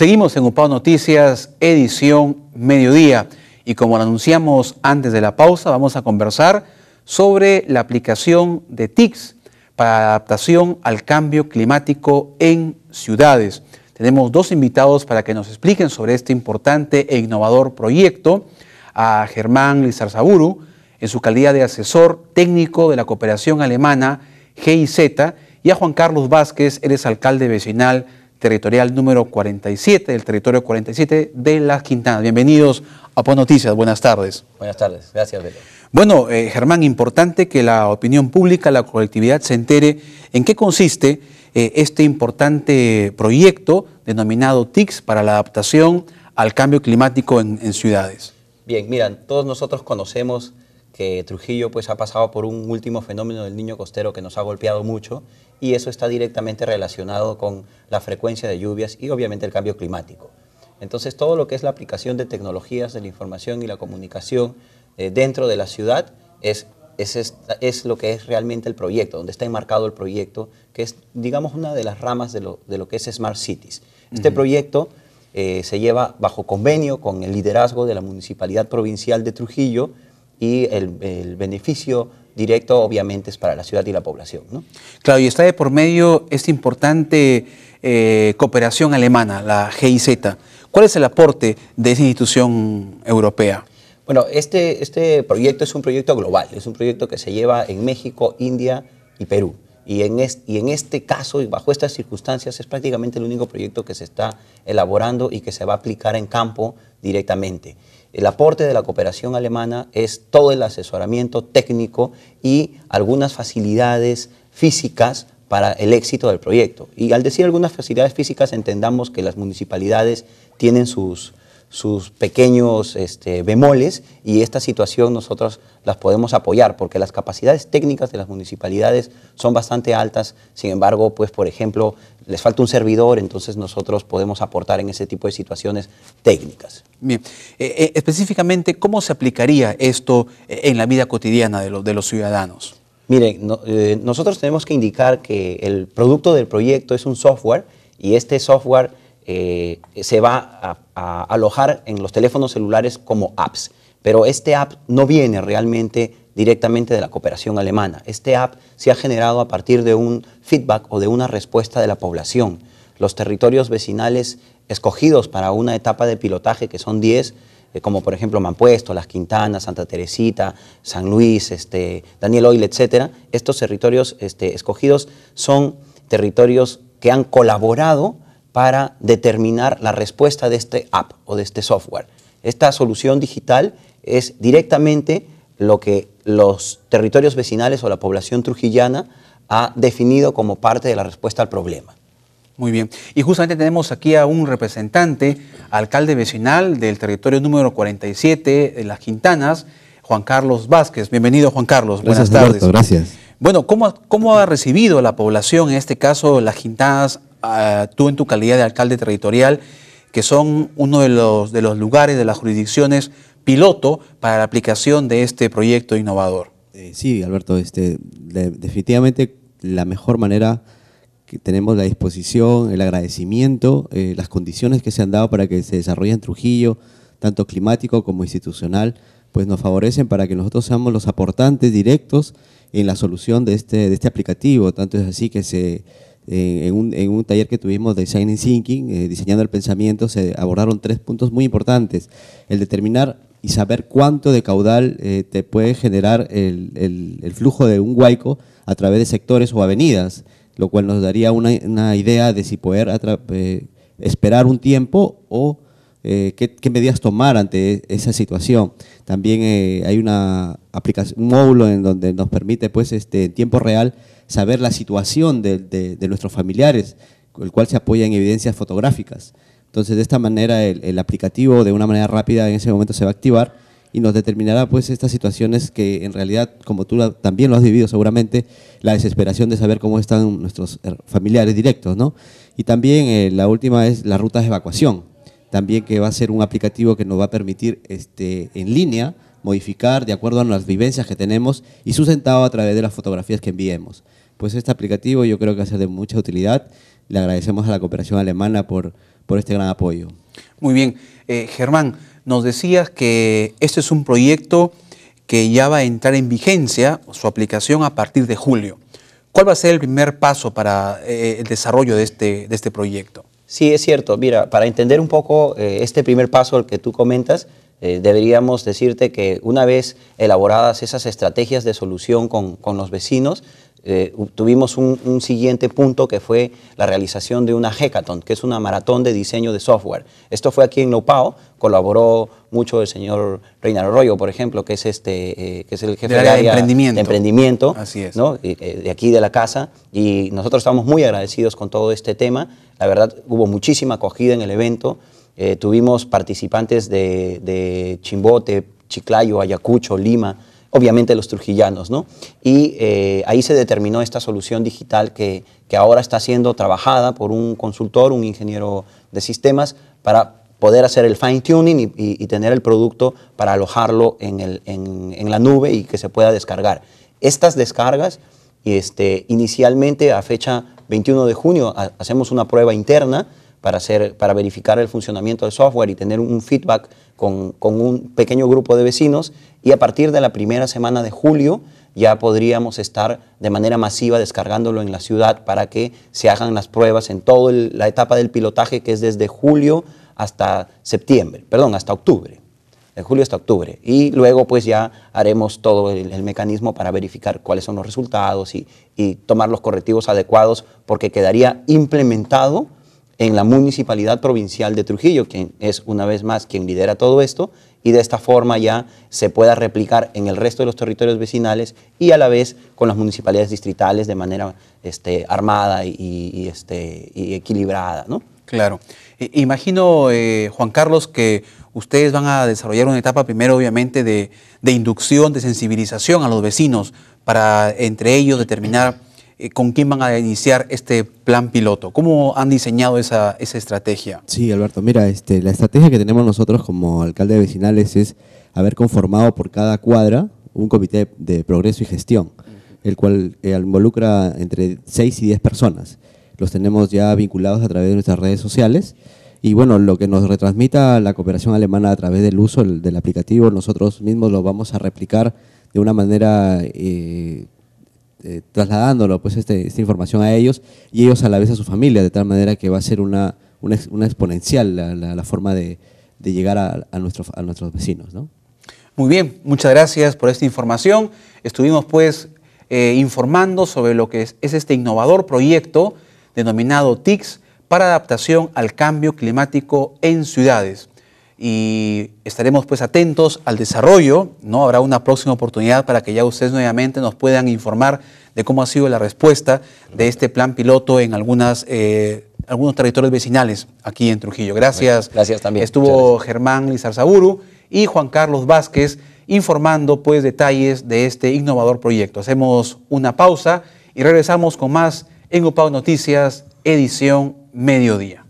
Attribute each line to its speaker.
Speaker 1: Seguimos en UPAO Noticias, edición mediodía. Y como lo anunciamos antes de la pausa, vamos a conversar sobre la aplicación de TICS para adaptación al cambio climático en ciudades. Tenemos dos invitados para que nos expliquen sobre este importante e innovador proyecto. A Germán Lizarzaburu, en su calidad de asesor técnico de la cooperación alemana GIZ, y a Juan Carlos Vázquez, eres alcalde vecinal territorial número 47, del territorio 47 de Las Quintanas. Bienvenidos a Pon Noticias, buenas tardes.
Speaker 2: Buenas tardes, gracias. Beto.
Speaker 1: Bueno, eh, Germán, importante que la opinión pública, la colectividad se entere en qué consiste eh, este importante proyecto denominado TICS para la adaptación al cambio climático en, en ciudades.
Speaker 2: Bien, miran, todos nosotros conocemos que Trujillo pues ha pasado por un último fenómeno del niño costero que nos ha golpeado mucho y eso está directamente relacionado con la frecuencia de lluvias y obviamente el cambio climático. Entonces todo lo que es la aplicación de tecnologías de la información y la comunicación eh, dentro de la ciudad es, lo que es realmente el proyecto, donde está enmarcado el proyecto, que es digamos una de las ramas de lo, que es Smart Cities. Este proyecto eh, se lleva bajo convenio con el liderazgo de la Municipalidad Provincial de Trujillo, y el, beneficio directo obviamente es para la ciudad y
Speaker 1: la población. ¿no? Claro, y está de por medio esta importante eh, cooperación alemana, la GIZ. ¿Cuál es el aporte de esa institución europea?
Speaker 2: Bueno, este, este proyecto es un proyecto global, es un proyecto que se lleva en México, India y Perú. Y en, este, y en este caso y bajo estas circunstancias es prácticamente el único proyecto que se está elaborando y que se va a aplicar en campo directamente el aporte de la cooperación alemana es todo el asesoramiento técnico y algunas facilidades físicas para el éxito del proyecto. Y al decir algunas facilidades físicas entendamos que las municipalidades tienen sus sus pequeños este, bemoles y esta situación nosotros las podemos apoyar porque las capacidades técnicas de las municipalidades son bastante altas, sin embargo, pues por ejemplo, les falta un servidor, entonces nosotros
Speaker 1: podemos aportar en ese tipo de situaciones técnicas. Bien, eh, eh, específicamente, ¿cómo se aplicaría esto eh, en la vida cotidiana de, de los ciudadanos? Miren,
Speaker 2: nosotros tenemos que indicar que el producto del proyecto es un software y este software eh, se va a, alojar en los teléfonos celulares como apps. Pero este app no viene realmente directamente de la cooperación alemana. Este app se ha generado a partir de un feedback o de una respuesta de la población. Los territorios vecinales escogidos para una etapa de pilotaje, que son 10, eh, como por ejemplo Mampuesto, Las Quintanas, Santa Teresita, San Luis, este, Daniel Oil, etc., estos territorios este, escogidos son territorios que han colaborado para determinar la respuesta de este app o de este software. Esta solución digital es directamente lo que los territorios vecinales o la población trujillana
Speaker 1: ha definido como parte de la respuesta al problema. Muy bien. Y justamente tenemos aquí a un representante, alcalde vecinal del territorio número 47 de Las Quintanas, Juan Carlos Vázquez. Bienvenido, Juan Carlos. Buenas tardes. gracias. Bueno, ¿cómo, ¿cómo ha recibido la población, en este caso Las Quintanas, tú en tu calidad de alcalde territorial, que son uno de los, de los lugares, de las jurisdicciones piloto para la aplicación de este proyecto innovador.
Speaker 3: Eh, sí, Alberto, este, definitivamente la mejor manera que tenemos la disposición, el agradecimiento, eh, las condiciones que se han dado para que se desarrolle en Trujillo, tanto climático como institucional, pues nos favorecen para que nosotros seamos los aportantes directos en la solución de este, de este aplicativo. Tanto es así que se, en, un, en, un, taller que tuvimos de and Thinking, eh, diseñando el pensamiento, se abordaron tres puntos muy importantes. El determinar y saber cuánto de caudal eh, te puede generar el, flujo de un huaico a través de sectores o avenidas, lo cual nos daría una, una idea de si poder eh, esperar un tiempo o eh, qué, medidas tomar ante e, esa situación. También eh, hay una aplicación, un módulo en donde nos permite, pues, este, en tiempo real, saber la situación de, nuestros familiares, el cual se apoya en evidencias fotográficas. Entonces, de esta manera, el, aplicativo, de una manera rápida, en ese momento se va a activar y nos determinará, pues, estas situaciones que, en realidad, como tú también lo has vivido seguramente, la desesperación de saber cómo están nuestros eh, familiares directos, ¿no? Y también la última es las rutas de evacuación también que va a ser un aplicativo que nos va a permitir este, en línea modificar de acuerdo a las vivencias que tenemos y sustentado a través de las fotografías que enviemos. Pues este aplicativo yo creo que va a ser de mucha utilidad. Le agradecemos a la cooperación alemana por, por este gran apoyo.
Speaker 1: Muy bien. Eh, Germán, nos decías que este es un proyecto que ya va a entrar en vigencia, su aplicación a partir de julio. ¿Cuál va a ser el primer paso para eh, el desarrollo de este, de este proyecto? Sí, es
Speaker 2: cierto. Mira, para entender un poco eh, este primer paso al que tú comentas, eh, deberíamos decirte que una vez elaboradas esas estrategias de solución con los vecinos, eh, tuvimos un, siguiente punto que fue la realización de una hackathon, que es una maratón de diseño de software. Esto fue aquí en Lopao, colaboró mucho el señor Reina Arroyo, por ejemplo, que es, este, eh, que es el jefe de, área de emprendimiento, de, eh, de aquí de la casa, y nosotros estamos muy agradecidos con todo este tema. La verdad, hubo muchísima acogida en el evento. tuvimos participantes de, de Chimbote, Chiclayo, Ayacucho, Lima, obviamente los trujillanos, ¿no? Y eh, ahí se determinó esta solución digital que, ahora está siendo trabajada por un consultor, un ingeniero de sistemas, para poder hacer el fine tuning y, tener el producto para alojarlo en, la nube y que se pueda descargar. Estas descargas, este, inicialmente a fecha 21 de junio, hacemos una prueba interna para, verificar el funcionamiento del software y tener un feedback con, un pequeño grupo de vecinos y a partir de la primera semana de julio ya podríamos estar de manera masiva descargándolo en la ciudad para que se hagan las pruebas en toda la etapa del pilotaje que es desde julio hasta septiembre, perdón, hasta octubre, de julio hasta octubre. Y luego pues ya haremos todo el, mecanismo para verificar cuáles son los resultados y, y tomar los correctivos adecuados porque quedaría implementado en la Municipalidad Provincial de Trujillo, quien es una vez más quien lidera todo esto, y de esta forma ya se pueda replicar en el resto de los territorios vecinales y a la vez con las municipalidades distritales
Speaker 1: de manera este, armada y, este, equilibrada. ¿no? Claro. imagino, eh, Juan Carlos, que ustedes van a desarrollar una etapa primero, obviamente, de, de inducción, de sensibilización a los vecinos, para entre ellos determinar eh, con quién van a iniciar este plan piloto. ¿Cómo han diseñado esa, estrategia?
Speaker 3: Sí, Alberto, mira, este, la estrategia que tenemos nosotros como alcalde de vecinales es haber conformado por cada cuadra un comité de, progreso y gestión, el cual eh, involucra entre 6 y 10 personas. Los tenemos ya vinculados a través de nuestras redes sociales. Y bueno, lo que nos retransmita la cooperación alemana a través del uso del, aplicativo, nosotros mismos lo vamos a replicar de una manera eh, eh, trasladándolo, pues, este, esta información a ellos y ellos a la vez a su familia, de tal manera que va a ser una, exponencial la, forma de, llegar a, a nuestros vecinos,
Speaker 1: Muy bien, muchas gracias por esta información. Estuvimos pues eh, informando sobre lo que es, este innovador proyecto denominado TICS para adaptación al cambio climático en ciudades y estaremos pues atentos al desarrollo, ¿no? Habrá una próxima oportunidad para que ya ustedes nuevamente nos puedan informar de cómo ha sido la respuesta de este plan piloto en algunas, eh, algunos territorios vecinales aquí en Trujillo. Gracias. Gracias también. Estuvo Germán Lizarzaburu y Juan Carlos Vázquez informando pues detalles de este innovador proyecto. Hacemos una pausa y regresamos con más en UPAU Noticias, edición Mediodía.